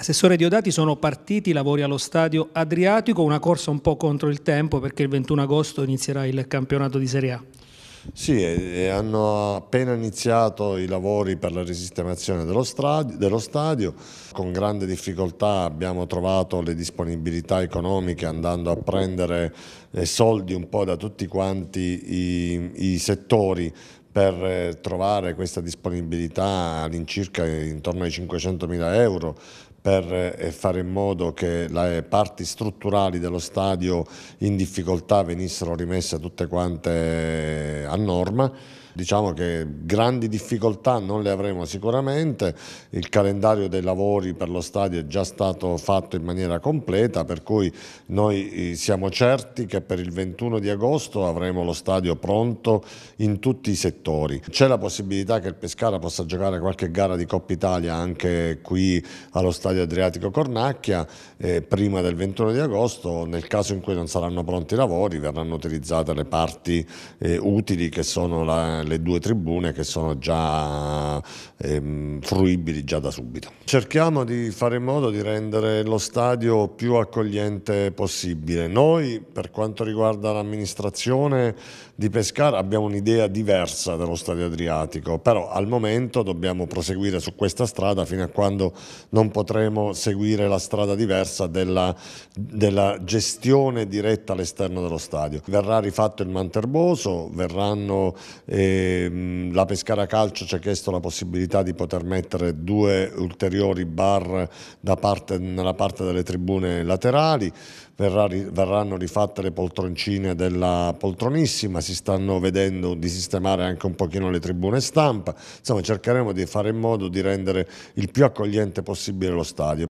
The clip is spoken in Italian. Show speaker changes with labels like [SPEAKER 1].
[SPEAKER 1] Assessore Diodati sono partiti i lavori allo stadio Adriatico, una corsa un po' contro il tempo perché il 21 agosto inizierà il campionato di Serie A. Sì, e hanno appena iniziato i lavori per la risistemazione dello, dello, stadio, con grande difficoltà abbiamo trovato le disponibilità economiche andando a prendere eh, soldi un po' da tutti quanti i, i settori per eh, trovare questa disponibilità all'incirca intorno ai 500.000 euro per eh, fare in modo che le parti strutturali dello stadio in difficoltà venissero rimesse tutte quante a norma. Diciamo che grandi difficoltà non le avremo sicuramente, il calendario dei lavori per lo stadio è già stato fatto in maniera completa, per cui noi eh, siamo certi che per il 21 di agosto avremo lo stadio pronto in tutti i settori. C'è la possibilità che il Pescara possa giocare qualche gara di Coppa Italia anche qui allo stadio Adriatico Cornacchia eh, prima del 21 di agosto, nel caso in cui non saranno pronti i lavori verranno utilizzate le parti eh, utili simili che sono la, le due tribune che sono già Mm, fruibili già da subito. Cerchiamo di fare in modo di rendere lo stadio più accogliente possibile. Noi, per quanto riguarda l'amministrazione di Pescara, abbiamo un'idea diversa dello stadio Adriatico, però al momento dobbiamo proseguire su questa strada fino a quando non potremo seguire la strada diversa della, della gestione diretta all'esterno dello stadio. Verrà rifatto il Manterboso, verranno, eh, la Pescara Calcio ci ha chiesto la possibilità di di poter mettere due ulteriori bar parte, nella parte delle tribune laterali, verrà, verranno rifatte le poltroncine della poltronissima, si stanno vedendo di sistemare anche un pochino le tribune stampa, insomma cercheremo di fare in modo di rendere il più accogliente possibile lo stadio.